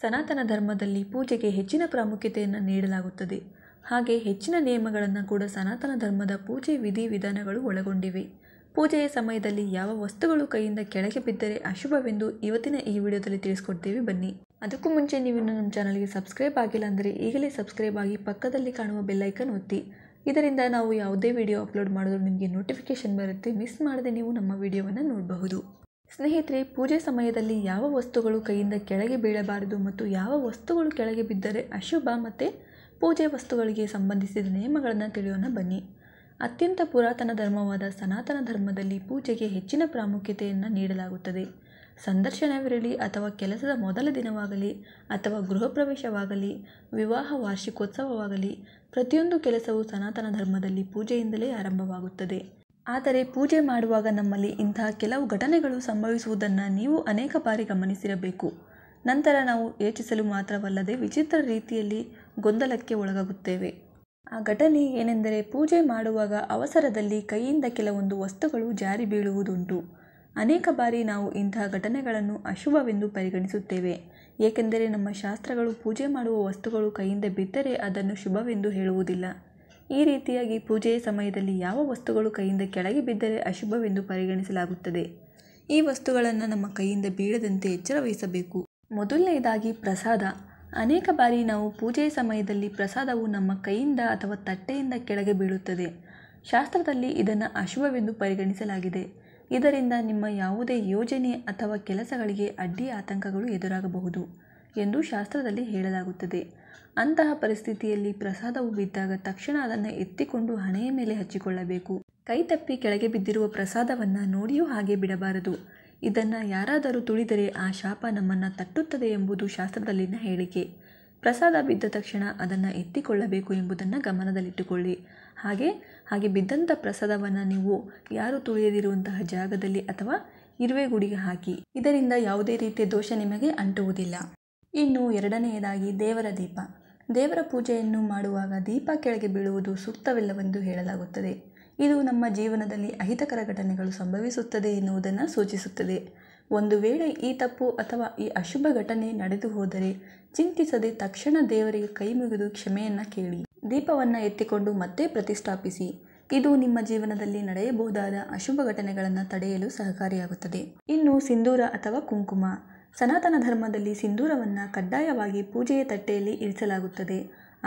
ಸನಾತನ ಧರ್ಮದಲ್ಲಿ ಪೂಜೆಗೆ ಹೆಚ್ಚಿನ ಪ್ರಾಮುಖ್ಯತೆಯನ್ನು ನೀಡಲಾಗುತ್ತದೆ ಹಾಗೆ ಹೆಚ್ಚಿನ ನಿಯಮಗಳನ್ನು ಕೂಡ ಸನಾತನ ಧರ್ಮದ ಪೂಜೆ ವಿಧಿ ವಿಧಾನಗಳು ಒಳಗೊಂಡಿವೆ ಪೂಜೆಯ ಸಮಯದಲ್ಲಿ ಯಾವ ವಸ್ತುಗಳು ಕೈಯಿಂದ ಕೆಳಗೆ ಬಿದ್ದರೆ ಅಶುಭವೆಂದು ಇವತ್ತಿನ ಈ ವಿಡಿಯೋದಲ್ಲಿ ತಿಳಿಸ್ಕೊಡ್ತೀವಿ ಬನ್ನಿ ಅದಕ್ಕೂ ಮುಂಚೆ ನೀವು ನಮ್ಮ ಚಾನಲ್ಗೆ ಸಬ್ಸ್ಕ್ರೈಬ್ ಆಗಿಲ್ಲ ಅಂದರೆ ಈಗಲೇ ಸಬ್ಸ್ಕ್ರೈಬ್ ಆಗಿ ಪಕ್ಕದಲ್ಲಿ ಕಾಣುವ ಬೆಲ್ಲೈಕನ್ ಒತ್ತಿ ಇದರಿಂದ ನಾವು ಯಾವುದೇ ವಿಡಿಯೋ ಅಪ್ಲೋಡ್ ಮಾಡಿದ್ರು ನಿಮಗೆ ನೋಟಿಫಿಕೇಷನ್ ಬರುತ್ತೆ ಮಿಸ್ ಮಾಡದೆ ನೀವು ನಮ್ಮ ವಿಡಿಯೋವನ್ನು ನೋಡಬಹುದು ಸ್ನೇಹಿತರೆ ಪೂಜೆ ಸಮಯದಲ್ಲಿ ಯಾವ ವಸ್ತುಗಳು ಕೈಯಿಂದ ಕೆಳಗೆ ಬೀಳಬಾರದು ಮತ್ತು ಯಾವ ವಸ್ತುಗಳು ಕೆಳಗೆ ಬಿದ್ದರೆ ಅಶುಭ ಮತ್ತು ಪೂಜೆ ವಸ್ತುಗಳಿಗೆ ಸಂಬಂಧಿಸಿದ ನಿಯಮಗಳನ್ನು ತಿಳಿಯೋಣ ಬನ್ನಿ ಅತ್ಯಂತ ಪುರಾತನ ಧರ್ಮವಾದ ಸನಾತನ ಧರ್ಮದಲ್ಲಿ ಪೂಜೆಗೆ ಹೆಚ್ಚಿನ ಪ್ರಾಮುಖ್ಯತೆಯನ್ನು ನೀಡಲಾಗುತ್ತದೆ ಸಂದರ್ಶನವಿರಲಿ ಅಥವಾ ಕೆಲಸದ ಮೊದಲ ದಿನವಾಗಲಿ ಅಥವಾ ಗೃಹ ಪ್ರವೇಶವಾಗಲಿ ವಿವಾಹ ವಾರ್ಷಿಕೋತ್ಸವವಾಗಲಿ ಪ್ರತಿಯೊಂದು ಕೆಲಸವು ಸನಾತನ ಧರ್ಮದಲ್ಲಿ ಪೂಜೆಯಿಂದಲೇ ಆರಂಭವಾಗುತ್ತದೆ ಆದರೆ ಪೂಜೆ ಮಾಡುವಾಗ ನಮ್ಮಲ್ಲಿ ಇಂತಹ ಕೆಲವು ಘಟನೆಗಳು ಸಂಭವಿಸುವುದನ್ನು ನೀವು ಅನೇಕ ಬಾರಿ ಗಮನಿಸಿರಬೇಕು ನಂತರ ನಾವು ಯೋಚಿಸಲು ಮಾತ್ರವಲ್ಲದೆ ವಿಚಿತ್ರ ರೀತಿಯಲ್ಲಿ ಗೊಂದಲಕ್ಕೆ ಒಳಗಾಗುತ್ತೇವೆ ಆ ಘಟನೆ ಏನೆಂದರೆ ಪೂಜೆ ಮಾಡುವಾಗ ಅವಸರದಲ್ಲಿ ಕೈಯಿಂದ ಕೆಲವೊಂದು ವಸ್ತುಗಳು ಜಾರಿ ಬೀಳುವುದುಂಟು ಅನೇಕ ಬಾರಿ ನಾವು ಇಂತಹ ಘಟನೆಗಳನ್ನು ಅಶುಭವೆಂದು ಪರಿಗಣಿಸುತ್ತೇವೆ ಏಕೆಂದರೆ ನಮ್ಮ ಶಾಸ್ತ್ರಗಳು ಪೂಜೆ ಮಾಡುವ ವಸ್ತುಗಳು ಕೈಯಿಂದ ಬಿದ್ದರೆ ಅದನ್ನು ಶುಭವೆಂದು ಹೇಳುವುದಿಲ್ಲ ಈ ರೀತಿಯಾಗಿ ಪೂಜೆಯ ಸಮಯದಲ್ಲಿ ಯಾವ ವಸ್ತುಗಳು ಕೈಯಿಂದ ಕೆಳಗೆ ಬಿದ್ದರೆ ಅಶುಭವೆಂದು ಪರಿಗಣಿಸಲಾಗುತ್ತದೆ ಈ ವಸ್ತುಗಳನ್ನು ನಮ್ಮ ಕೈಯಿಂದ ಬೀಳದಂತೆ ಎಚ್ಚರ ವಹಿಸಬೇಕು ಮೊದಲನೆಯದಾಗಿ ಪ್ರಸಾದ ಅನೇಕ ಬಾರಿ ನಾವು ಪೂಜೆಯ ಸಮಯದಲ್ಲಿ ಪ್ರಸಾದವು ನಮ್ಮ ಕೈಯಿಂದ ಅಥವಾ ತಟ್ಟೆಯಿಂದ ಕೆಳಗೆ ಬೀಳುತ್ತದೆ ಶಾಸ್ತ್ರದಲ್ಲಿ ಇದನ್ನು ಅಶುಭವೆಂದು ಪರಿಗಣಿಸಲಾಗಿದೆ ಇದರಿಂದ ನಿಮ್ಮ ಯಾವುದೇ ಯೋಜನೆ ಅಥವಾ ಕೆಲಸಗಳಿಗೆ ಅಡ್ಡಿ ಆತಂಕಗಳು ಎದುರಾಗಬಹುದು ಎಂದು ಶಾಸ್ತ್ರದಲ್ಲಿ ಹೇಳಲಾಗುತ್ತದೆ ಅಂತಹ ಪರಿಸ್ಥಿತಿಯಲ್ಲಿ ಪ್ರಸಾದವು ಬಿದ್ದಾಗ ತಕ್ಷಣ ಅದನ್ನು ಎತ್ತಿಕೊಂಡು ಹಣೆಯ ಮೇಲೆ ಹಚ್ಚಿಕೊಳ್ಳಬೇಕು ಕೈತಪ್ಪಿ ಕೆಳಗೆ ಬಿದ್ದಿರುವ ಪ್ರಸಾದವನ್ನು ನೋಡಿಯೂ ಹಾಗೆ ಬಿಡಬಾರದು ಇದನ್ನು ಯಾರಾದರೂ ತುಳಿದರೆ ಆ ಶಾಪ ನಮ್ಮನ್ನು ತಟ್ಟುತ್ತದೆ ಎಂಬುದು ಶಾಸ್ತ್ರದಲ್ಲಿನ ಹೇಳಿಕೆ ಪ್ರಸಾದ ಬಿದ್ದ ತಕ್ಷಣ ಅದನ್ನು ಎತ್ತಿಕೊಳ್ಳಬೇಕು ಎಂಬುದನ್ನು ಗಮನದಲ್ಲಿಟ್ಟುಕೊಳ್ಳಿ ಹಾಗೆ ಹಾಗೆ ಬಿದ್ದಂಥ ಪ್ರಸಾದವನ್ನು ನೀವು ಯಾರು ತುಳಿಯದಿರುವಂತಹ ಜಾಗದಲ್ಲಿ ಅಥವಾ ಇರುವೆ ಗುಡಿಗೆ ಹಾಕಿ ಇದರಿಂದ ಯಾವುದೇ ರೀತಿಯ ದೋಷ ನಿಮಗೆ ಅಂಟುವುದಿಲ್ಲ ಇನ್ನು ಎರಡನೆಯದಾಗಿ ದೇವರ ದೀಪ ದೇವರ ಪೂಜೆಯನ್ನು ಮಾಡುವಾಗ ದೀಪ ಕೆಳಗೆ ಬೀಳುವುದು ಸೂಕ್ತವಿಲ್ಲವೆಂದು ಹೇಳಲಾಗುತ್ತದೆ ಇದು ನಮ್ಮ ಜೀವನದಲ್ಲಿ ಅಹಿತಕರ ಘಟನೆಗಳು ಸಂಭವಿಸುತ್ತದೆ ಎನ್ನುವುದನ್ನು ಸೂಚಿಸುತ್ತದೆ ಒಂದು ವೇಳೆ ಈ ತಪ್ಪು ಅಥವಾ ಈ ಅಶುಭ ಘಟನೆ ನಡೆದು ಹೋದರೆ ಚಿಂತಿಸದೆ ತಕ್ಷಣ ದೇವರಿಗೆ ಕೈ ಮುಗಿದು ಕ್ಷಮೆಯನ್ನು ಕೇಳಿ ದೀಪವನ್ನು ಎತ್ತಿಕೊಂಡು ಮತ್ತೆ ಪ್ರತಿಷ್ಠಾಪಿಸಿ ಇದು ನಿಮ್ಮ ಜೀವನದಲ್ಲಿ ನಡೆಯಬಹುದಾದ ಅಶುಭ ಘಟನೆಗಳನ್ನು ತಡೆಯಲು ಸಹಕಾರಿಯಾಗುತ್ತದೆ ಇನ್ನು ಸಿಂಧೂರ ಅಥವಾ ಕುಂಕುಮ ಸನಾತನ ಧರ್ಮದಲ್ಲಿ ಸಿಂಧೂರವನ್ನು ಕಡ್ಡಾಯವಾಗಿ ಪೂಜೆಯ ತಟ್ಟೆಯಲ್ಲಿ ಇರಿಸಲಾಗುತ್ತದೆ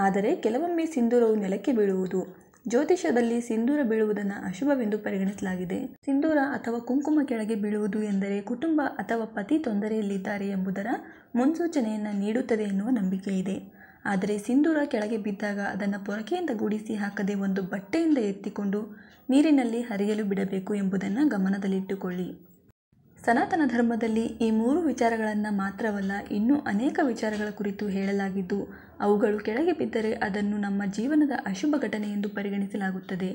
ಆದರೆ ಕೆಲವೊಮ್ಮೆ ಸಿಂಧೂರವು ನೆಲಕ್ಕೆ ಬೀಳುವುದು ಜ್ಯೋತಿಷದಲ್ಲಿ ಸಿಂಧೂರ ಬೀಳುವುದನ್ನು ಅಶುಭವೆಂದು ಪರಿಗಣಿಸಲಾಗಿದೆ ಸಿಂಧೂರ ಅಥವಾ ಕುಂಕುಮ ಕೆಳಗೆ ಬೀಳುವುದು ಎಂದರೆ ಕುಟುಂಬ ಅಥವಾ ಪತಿ ತೊಂದರೆಯಲ್ಲಿದ್ದಾರೆ ಎಂಬುದರ ಮುನ್ಸೂಚನೆಯನ್ನು ನೀಡುತ್ತದೆ ಎನ್ನುವ ನಂಬಿಕೆ ಇದೆ ಆದರೆ ಸಿಂಧೂರ ಕೆಳಗೆ ಬಿದ್ದಾಗ ಅದನ್ನು ಪೊರಕೆಯಿಂದ ಗೂಡಿಸಿ ಹಾಕದೆ ಒಂದು ಬಟ್ಟೆಯಿಂದ ಎತ್ತಿಕೊಂಡು ನೀರಿನಲ್ಲಿ ಹರಿಯಲು ಬಿಡಬೇಕು ಎಂಬುದನ್ನು ಗಮನದಲ್ಲಿಟ್ಟುಕೊಳ್ಳಿ ಸನಾತನ ಧರ್ಮದಲ್ಲಿ ಈ ಮೂರು ವಿಚಾರಗಳನ್ನು ಮಾತ್ರವಲ್ಲ ಇನ್ನೂ ಅನೇಕ ವಿಚಾರಗಳ ಕುರಿತು ಹೇಳಲಾಗಿದ್ದು ಅವುಗಳು ಕೆಳಗೆ ಬಿದ್ದರೆ ಅದನ್ನು ನಮ್ಮ ಜೀವನದ ಅಶುಭ ಘಟನೆ ಎಂದು ಪರಿಗಣಿಸಲಾಗುತ್ತದೆ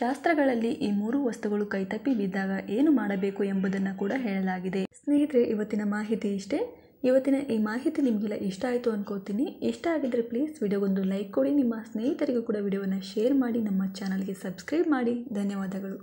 ಶಾಸ್ತ್ರಗಳಲ್ಲಿ ಈ ಮೂರು ವಸ್ತುಗಳು ಕೈತಪ್ಪಿ ಬಿದ್ದಾಗ ಏನು ಮಾಡಬೇಕು ಎಂಬುದನ್ನು ಕೂಡ ಹೇಳಲಾಗಿದೆ ಸ್ನೇಹಿತರೆ ಇವತ್ತಿನ ಮಾಹಿತಿ ಇಷ್ಟೇ ಇವತ್ತಿನ ಈ ಮಾಹಿತಿ ನಿಮಗೆಲ್ಲ ಇಷ್ಟ ಆಯಿತು ಅನ್ಕೋತೀನಿ ಇಷ್ಟ ಆಗಿದ್ರೆ ಪ್ಲೀಸ್ ವಿಡಿಯೋಗೊಂದು ಲೈಕ್ ಕೊಡಿ ನಿಮ್ಮ ಸ್ನೇಹಿತರಿಗೂ ಕೂಡ ವಿಡಿಯೋವನ್ನು ಶೇರ್ ಮಾಡಿ ನಮ್ಮ ಚಾನಲ್ಗೆ ಸಬ್ಸ್ಕ್ರೈಬ್ ಮಾಡಿ ಧನ್ಯವಾದಗಳು